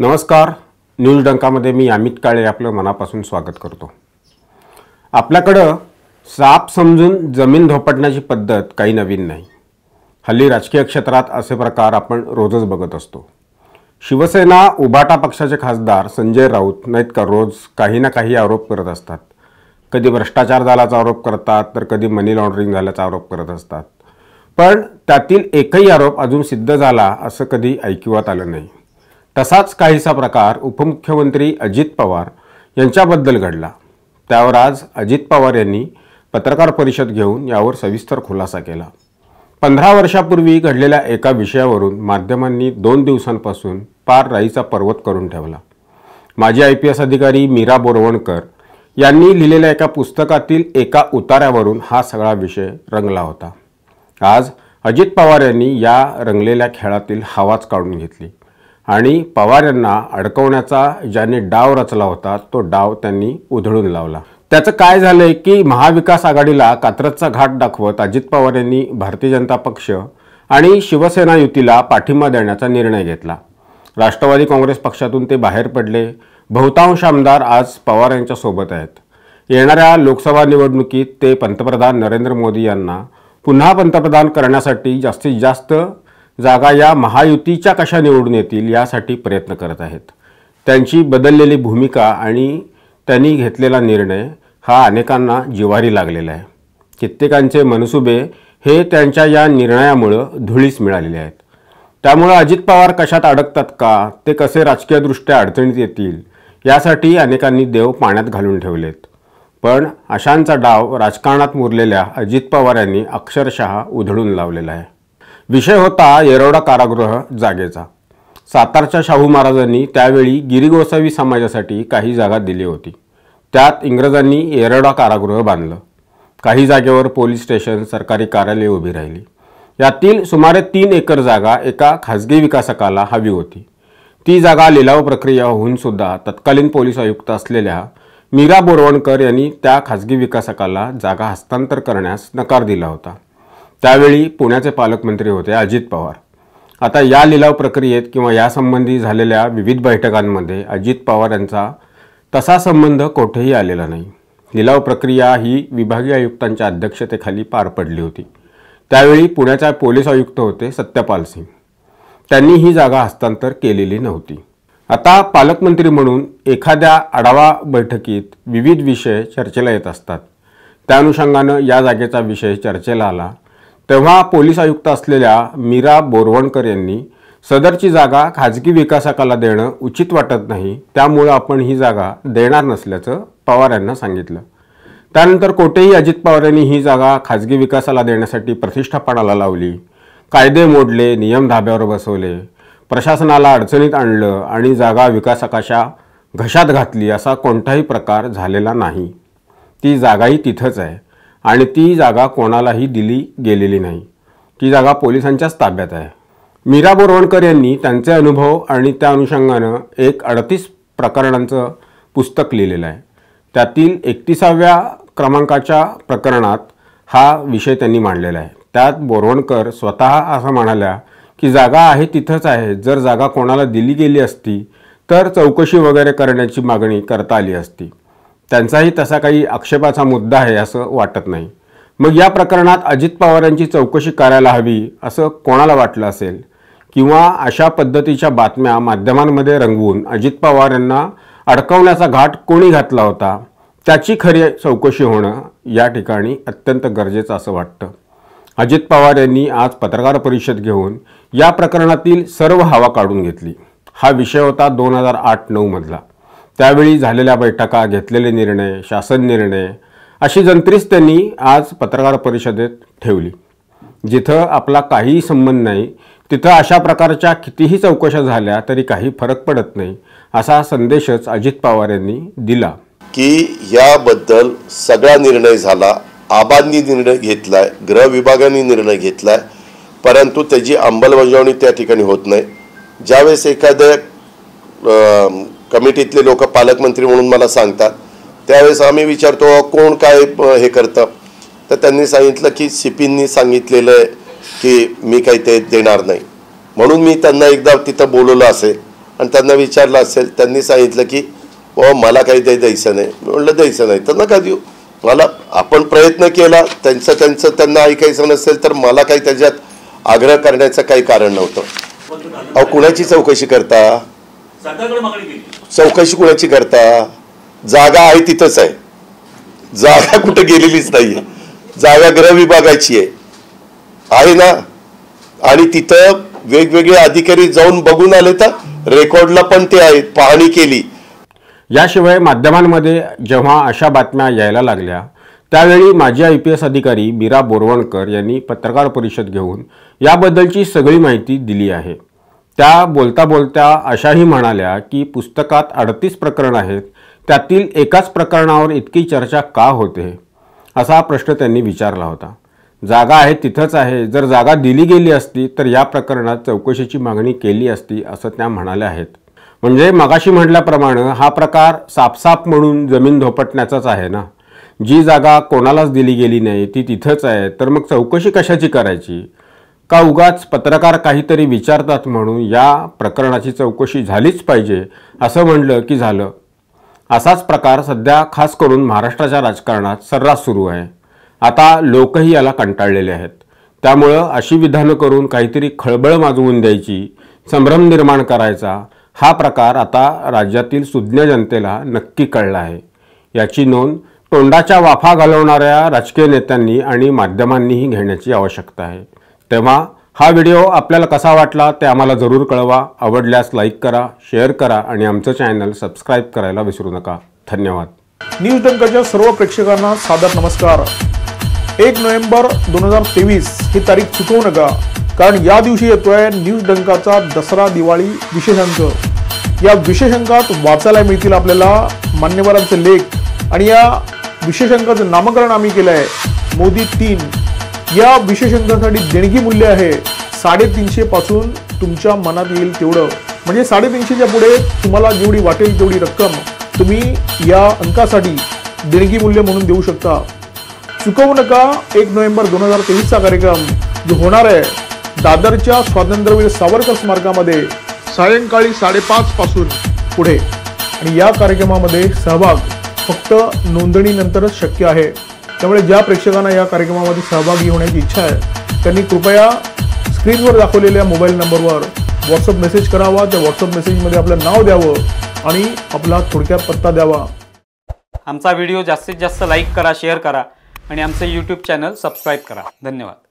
नमस्कार न्यूज डंकामध्ये मी अमित काळे आपलं मनापासून स्वागत करतो आपल्याकडं साप समजून जमीन धोपटण्याची पद्धत काही नवीन नाही हल्ली राजकीय क्षेत्रात असे प्रकार आपण रोजच बघत असतो शिवसेना उभाटा पक्षाचे खासदार संजय राऊत नाहीत का रोज काही ना काही आरोप करत असतात कधी भ्रष्टाचार झाल्याचा आरोप करतात तर कधी मनी लॉन्ड्रिंग झाल्याचा आरोप करत असतात पण त्यातील एकही आरोप अजून सिद्ध झाला असं कधी ऐकिवात आलं नाही तसाच काहीसा प्रकार उपमुख्यमंत्री अजित पवार यांच्याबद्दल घडला त्यावर आज अजित पवार यांनी पत्रकार परिषद घेऊन यावर सविस्तर खुलासा केला पंधरा वर्षापूर्वी घडलेल्या एका विषयावरून माध्यमांनी दोन दिवसांपासून पार राईचा पर्वत करून ठेवला माजी आय पी एस अधिकारी मीरा बोरवणकर यांनी लिहिलेल्या एका पुस्तकातील एका उतार्यावरून हा सगळा विषय रंगला होता आज अजित पवार यांनी या रंगलेल्या खेळातील हवाच काढून घेतली आणि पवार यांना अडकवण्याचा ज्याने डाव रचला होता तो डाव त्यांनी उधळून लावला त्याचं काय झालंय की महाविकास आघाडीला कात्रजचा घाट दाखवत अजित पवार यांनी भारतीय जनता पक्ष आणि शिवसेना युतीला पाठिंबा देण्याचा निर्णय घेतला राष्ट्रवादी काँग्रेस पक्षातून ते बाहेर पडले बहुतांश आमदार आज पवार यांच्यासोबत आहेत येणाऱ्या लोकसभा निवडणुकीत ते पंतप्रधान नरेंद्र मोदी यांना पुन्हा पंतप्रधान करण्यासाठी जास्तीत जास्त जागा या महायुतीच्या कशा निवडून येतील यासाठी प्रयत्न करत आहेत त्यांची बदललेली भूमिका आणि त्यांनी घेतलेला निर्णय हा अनेकांना जिवारी लागलेला आहे कित्येकांचे मनसुबे हे त्यांच्या या निर्णयामुळं धुळीस मिळालेले आहेत त्यामुळं अजित पवार कशात अडकतात का ते कसे राजकीयदृष्ट्या अडचणीत येतील यासाठी अनेकांनी देव पाण्यात घालून ठेवलेत पण अशांचा डाव राजकारणात मुरलेल्या अजित पवार यांनी अक्षरशः उधळून लावलेला आहे विषय होता येरवडा कारागृह जागेचा सातारच्या शाहू महाराजांनी त्यावेळी गिरीगोसावी समाजासाठी काही जागा दिली होती त्यात इंग्रजांनी येरवडा कारागृह बांधलं काही जागेवर पोलीस स्टेशन सरकारी कार्यालये उभी राहिली यातील सुमारे तीन एकर जागा एका खाजगी विकासकाला हवी होती ती जागा लिलाव प्रक्रिया होऊन सुद्धा तत्कालीन पोलीस आयुक्त असलेल्या मीरा बोरवणकर यांनी त्या खाजगी विकासकाला जागा हस्तांतर करण्यास नकार दिला होता त्यावेळी पुण्याचे पालकमंत्री होते अजित पवार आता या लिलाव प्रक्रियेत किंवा यासंबंधी झालेल्या विविध बैठकांमध्ये अजित पवार यांचा तसा संबंध कोठेही आलेला नाही लिलाव प्रक्रिया ही विभागीय आयुक्तांच्या अध्यक्षतेखाली पार पडली होती त्यावेळी पुण्याच्या पोलीस आयुक्त होते सत्यपाल सिंग त्यांनी ही जागा हस्तांतर केलेली नव्हती आता पालकमंत्री म्हणून एखाद्या आढावा बैठकीत विविध विषय चर्चेला येत असतात त्या अनुषंगानं या जागेचा विषय चर्चेला आला तेव्हा पोलीस आयुक्त असलेल्या मीरा बोरवणकर यांनी सदरची जागा खाजगी विकासकाला देणं उचित वाटत नाही त्यामुळं आपण ही जागा देणार नसल्याचं पवार यांना सांगितलं त्यानंतर कोठेही अजित पवार यांनी ही जागा खाजगी विकासाला देण्यासाठी प्रतिष्ठापणाला लावली कायदे मोडले नियम धाब्यावर बसवले प्रशासनाला अडचणीत आणलं आणि जागा विकासकाशा घशात घातली असा कोणताही प्रकार झालेला नाही ती जागाही तिथंच आहे आणि ती जागा कोणालाही दिली गेलेली नाही ती जागा पोलिसांच्याच ताब्यात आहे मीरा बोरवणकर यांनी त्यांचे अनुभव आणि त्या अनुषंगानं एक अडतीस प्रकरणांचं पुस्तक लिहिलेलं आहे त्यातील एकतीसाव्या क्रमांकाच्या प्रकरणात हा विषय त्यांनी मांडलेला आहे त्यात बोरवणकर स्वतः असं म्हणाल्या की जागा आहे तिथंच आहे जर जागा कोणाला दिली गेली असती तर चौकशी वगैरे करण्याची मागणी करता आली असती त्यांचाही तसा काही आक्षेपाचा मुद्दा आहे असं वाटत नाही मग या प्रकरणात अजित पवार यांची चौकशी करायला हवी असं कोणाला वाटलं असेल किंवा अशा पद्धतीच्या बातम्या माध्यमांमध्ये रंगवून अजित पवार यांना अडकवण्याचा घाट कोणी घातला होता त्याची खरी चौकशी होणं या ठिकाणी अत्यंत गरजेचं असं वाटतं अजित पवार यांनी आज पत्रकार परिषद घेऊन या प्रकरणातील सर्व हवा काढून घेतली हा विषय होता दोन हजार आठ नऊमधला त्यावेळी झालेल्या बैठका घेतलेले निर्णय शासन निर्णय अशी जंत्रीच त्यांनी आज पत्रकार परिषदेत ठेवली जिथं आपला काहीही संबंध नाही तिथं अशा प्रकारच्या कितीही चौकशा झाल्या तरी काही फरक पडत नाही असा संदेशच अजित पवार यांनी दिला की याबद्दल सगळा निर्णय झाला आबांनी निर्णय घेतलाय गृह विभागाने निर्णय घेतलाय परंतु त्याची अंमलबजावणी त्या ठिकाणी होत नाही ज्यावेळेस एखाद्या कमिटीतले लोक पालकमंत्री म्हणून मला सांगतात त्यावेळेस आम्ही विचारतो कोण काय हे करतं तर त्यांनी सांगितलं की सीपींनी सांगितलेलं आहे की मी काही ते देणार नाही म्हणून मी त्यांना एकदा तिथं बोलवलं असेल आणि त्यांना विचारलं असेल त्यांनी सांगितलं की व मला काही ते द्यायचं नाही म्हणलं द्यायचं नाही तर नका देऊ मला आपण प्रयत्न केला त्यांचं त्यांचं त्यांना ऐकायचं नसेल तर मला काही त्याच्यात आग्रह करण्याचं काही कारण नव्हतं अहो कुणाची चौकशी करता चौकशी कुणाची करता जागा आहे तिथंच आहे जागा कुठं गेलेलीच नाही जागा ग्रह विभागाची आहे ना आणि तिथं वेगवेगळे अधिकारी जाऊन बघून आले तर रेकॉर्डला पण ते आहेत पाहणी केली याशिवाय माध्यमांमध्ये जेव्हा अशा बातम्या यायला लागल्या त्यावेळी माजी आय पी एस अधिकारी मीरा बोरवणकर यांनी पत्रकार परिषद घेऊन याबद्दलची सगळी माहिती दिली आहे त्या बोलता बोलता अशाही म्हणाल्या की पुस्तकात अडतीस प्रकरण आहेत त्यातील एकाच प्रकरणावर इतकी चर्चा का होते असा प्रश्न त्यांनी विचारला होता जागा आहे तिथंच आहे जर जागा दिली गेली असती तर या प्रकरणात चौकशीची मागणी केली असती असं त्या म्हणाल्या आहेत म्हणजे मगाशी म्हटल्याप्रमाणे हा प्रकार सापसाप म्हणून जमीन धोपटण्याचाच आहे ना जी जागा कोणालाच दिली गेली नाही ती तिथंच आहे तर मग चौकशी कशाची करायची का उगाच पत्रकार काहीतरी विचारतात म्हणून या प्रकरणाची चौकशी झालीच पाहिजे असं म्हणलं की झालं असाच प्रकार सध्या खास करून महाराष्ट्राच्या राजकारणात सर्रास सुरू आहे आता लोकही याला कंटाळलेले आहेत त्यामुळं अशी विधानं करून काहीतरी खळबळ माजवून द्यायची संभ्रम निर्माण करायचा हा प्रकार आता राज्यातील सुज्ञ जनतेला नक्की कळला आहे याची नोंद तोंडाच्या वाफा घालवणाऱ्या राजकीय नेत्यांनी आणि माध्यमांनीही घेण्याची आवश्यकता आहे तेव्हा हा व्हिडिओ आपल्याला कसा वाटला ते आम्हाला जरूर कळवा आवडल्यास लाईक करा शेअर करा आणि आमचं चॅनल सबस्क्राईब करायला विसरू नका धन्यवाद न्यूज डंकाच्या सर्व प्रेक्षकांना सादर नमस्कार एक नोव्हेंबर दोन हजार तेवीस ही तारीख चुकवू नका कारण या दिवशी येतोय न्यूज डंकाचा दसरा दिवाळी विशेषांक या विशेषांकात वाचायला मिळतील आपल्याला मान्यवरांचे लेख आणि या विशेषांकाचं नामकरण आम्ही केलं आहे मोदी तीन या अंकांसाठी देणगी मूल्य आहे साडेतीनशे पासून तुमच्या मनात येईल तेवढं म्हणजे साडेतीनशेच्या पुढे तुम्हाला जेवढी वाटेल तेवढी रक्कम तुम्ही या अंकासाठी देणगी मूल्य म्हणून देऊ शकता चुकवू नका एक नोव्हेंबर दोन हजार तेवीसचा कार्यक्रम जो होणार आहे दादरच्या स्वातंत्र्यवीर सावरकर स्मारकामध्ये सायंकाळी साडेपाच पासून पुढे आणि या कार्यक्रमामध्ये सहभाग फक्त नोंदणीनंतरच शक्य आहे त्यामुळे ज्या प्रेक्षकांना या कार्यक्रमामध्ये सहभागी होण्याची इच्छा आहे त्यांनी कृपया स्क्रीनवर दाखवलेल्या मोबाईल नंबरवर व्हॉट्सअप मेसेज करावा त्या व्हॉट्सअप मेसेजमध्ये आपलं नाव द्यावं आणि आपला थोडक्यात पत्ता द्यावा आमचा व्हिडिओ जास्तीत जास्त लाईक करा शेअर करा आणि आमचं यूट्यूब चॅनल सबस्क्राईब करा धन्यवाद